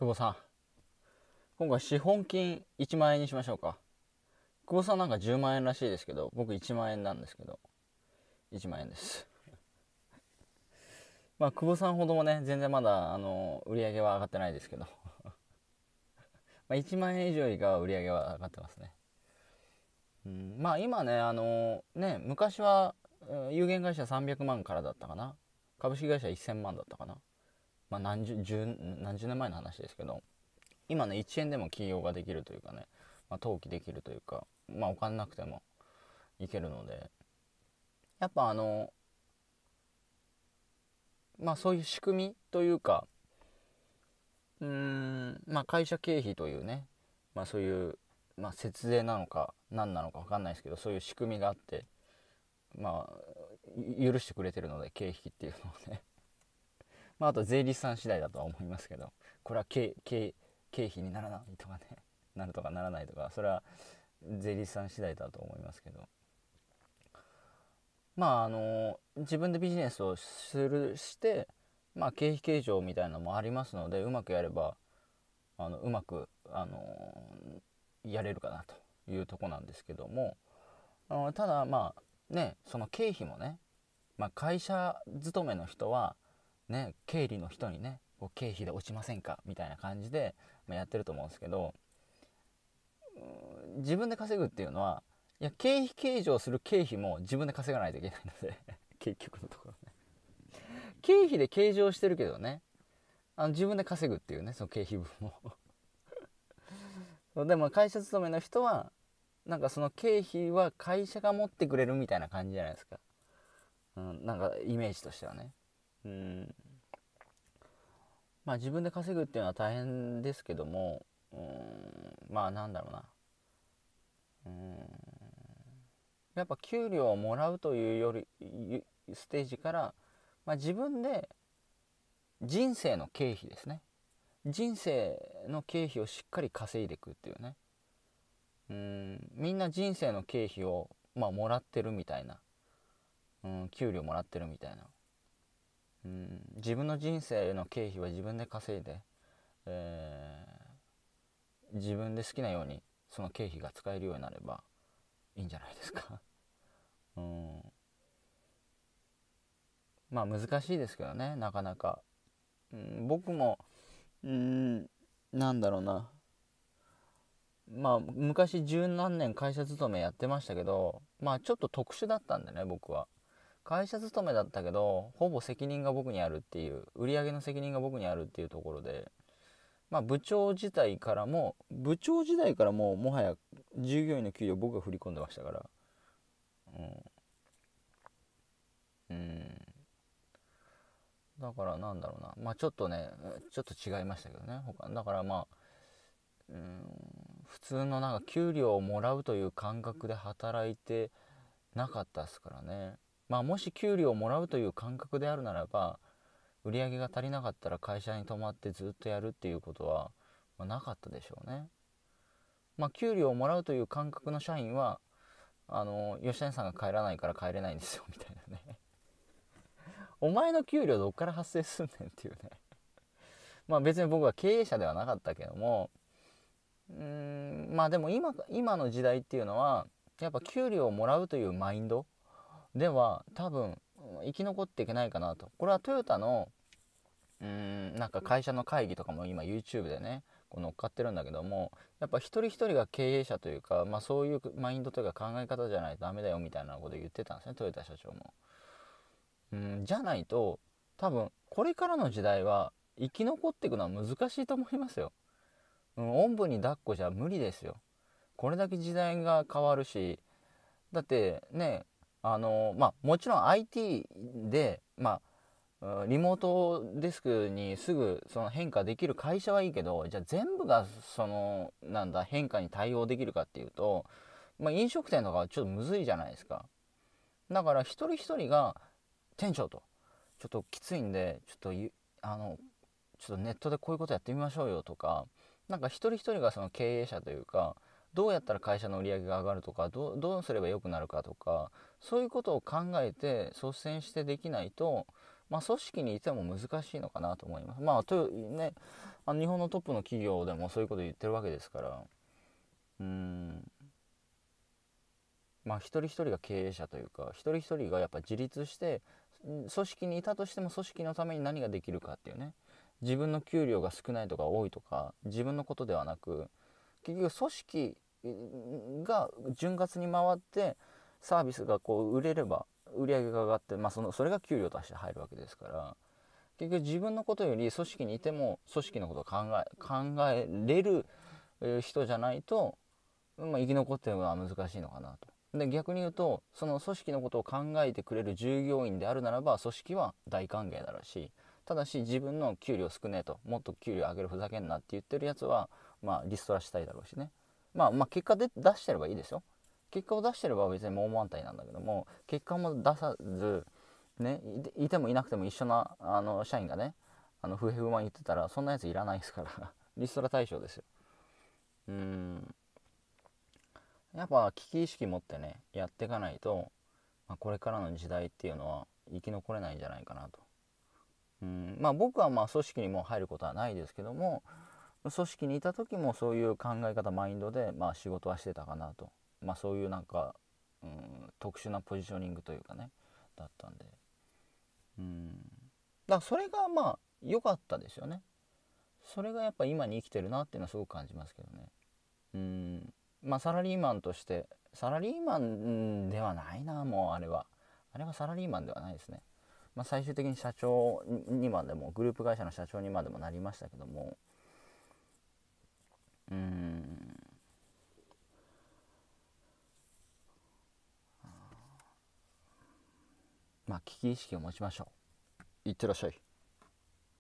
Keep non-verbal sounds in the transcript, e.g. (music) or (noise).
久保さん今回資本金1万円にしましょうか久保さんなんか10万円らしいですけど僕1万円なんですけど1万円です (laughs) まあ久保さんほどもね全然まだあの売り上げは上がってないですけど (laughs) ま1万円以上以下は売り上げは上がってますねうんまあ今ねあのね昔は有限会社300万からだったかな株式会社1000万だったかなまあ、何十何十年前の話ですけど今ね1円でも起業ができるというかね、まあ、登記できるというか、まあ、お金なくてもいけるのでやっぱあのまあそういう仕組みというかうーんまあ会社経費というね、まあ、そういう、まあ、節税なのか何なのか分かんないですけどそういう仕組みがあってまあ許してくれてるので経費っていうのをねまあ、あと税理士さん次第だとは思いますけどこれは経経経費にならないとかね (laughs) なるとかならないとかそれは税理士さん次第だと思いますけどまああの自分でビジネスをするしてまあ経費計上みたいなのもありますのでうまくやればあのうまくあのやれるかなというとこなんですけどもあただまあねその経費もね、まあ、会社勤めの人はね、経理の人にね、こう経費で落ちませんかみたいな感じで、まやってると思うんですけど、自分で稼ぐっていうのは、いや、経費計上する経費も自分で稼がないといけないので (laughs) 結局のところね経費で計上してるけどね、あの自分で稼ぐっていうね、その経費分も (laughs) でも会社勤めの人はなんかその経費は会社が持ってくれるみたいな感じじゃないですか、うん、なんかイメージとしてはねうんまあ自分で稼ぐっていうのは大変ですけどもうんまあなんだろうなうんやっぱ給料をもらうというよりステージから、まあ、自分で人生の経費ですね人生の経費をしっかり稼いでいくっていうねうんみんな人生の経費を、まあ、もらってるみたいなうん給料もらってるみたいなうん、自分の人生の経費は自分で稼いで、えー、自分で好きなようにその経費が使えるようになればいいんじゃないですか (laughs) うんまあ難しいですけどねなかなか、うん、僕もうんなんだろうなまあ昔十何年会社勤めやってましたけどまあちょっと特殊だったんでね僕は会社勤めだったけどほぼ責任が僕にあるっていう売り上げの責任が僕にあるっていうところでまあ部長自体からも部長自体からももはや従業員の給料僕が振り込んでましたからうん、うん、だからなんだろうなまあちょっとねちょっと違いましたけどね他だからまあうん普通のなんか給料をもらうという感覚で働いてなかったっすからねまあ、もし給料をもらうという感覚であるならば売り上げが足りなかったら会社に泊まってずっとやるっていうことは、まあ、なかったでしょうね。まあ、給料をもらうという感覚の社員はあの吉谷さんが帰らないから帰れないんですよみたいなねお前の給料どっから発生すんねんっていうねまあ別に僕は経営者ではなかったけどもうんまあでも今今の時代っていうのはやっぱ給料をもらうというマインドでは多分生き残っていけないかなとこれはトヨタのうーんなんか会社の会議とかも今 YouTube でねこう乗っかってるんだけどもやっぱ一人一人が経営者というか、まあ、そういうマインドというか考え方じゃないとダメだよみたいなこと言ってたんですねトヨタ社長も。うんじゃないと多分これからの時代は生き残っていくのは難しいと思いますよ。うん、おんぶに抱っこじゃ無理ですよ。これだけ時代が変わるしだってねあのまあ、もちろん IT で、まあ、リモートデスクにすぐその変化できる会社はいいけどじゃあ全部がそのなんだ変化に対応できるかっていうと、まあ、飲食店とかはちょっとむずいじゃないですかだから一人一人が店長とちょっときついんでちょっとあのちょっとネットでこういうことやってみましょうよとかなんか一人一人がその経営者というかどうやったら会社の売り上げが上がるとかどどうすれば良くなるかとかそういうことを考えて率先してできないと、まあ、組織にいても難しいのかなと思います。まあとねあの日本のトップの企業でもそういうこと言ってるわけですからうんまあ一人一人が経営者というか一人一人がやっぱ自立して組織にいたとしても組織のために何ができるかっていうね自分の給料が少ないとか多いとか自分のことではなく結局組織が潤滑に回ってサービスがこう売れれば売り上げが上がって、まあ、そのそれが給料として入るわけですから結局自分のことより組織にいても組織のことを考え考えれる人じゃないと、まあ、生き残ってるのは難しいのかなと。で逆に言うとその組織のことを考えてくれる従業員であるならば組織は大歓迎だろうしただし自分の給料少ねえともっと給料上げるふざけんなって言ってるやつはまあ、リストラしたいだろうしね、まあ、まあ結果で出してればいいですよ結果を出してれば別に猛反対なんだけども結果も出さず、ね、いてもいなくても一緒なあの社員がねあの不平不満言ってたらそんなやついらないですから (laughs) リストラ対象ですようんやっぱ危機意識持ってねやっていかないと、まあ、これからの時代っていうのは生き残れないんじゃないかなとうんまあ僕はまあ組織にも入ることはないですけども組織にいた時もそういう考え方マインドで、まあ、仕事はしてたかなと、まあ、そういうなんか、うん、特殊なポジショニングというかねだったんでうんだからそれがまあ良かったですよねそれがやっぱ今に生きてるなっていうのはすごく感じますけどねうんまあサラリーマンとしてサラリーマンではないなもうあれはあれはサラリーマンではないですねまあ、最終的に社長にまでもグループ会社の社長にまでもなりましたけどもまあ危機意識を持ちましょういってらっしゃい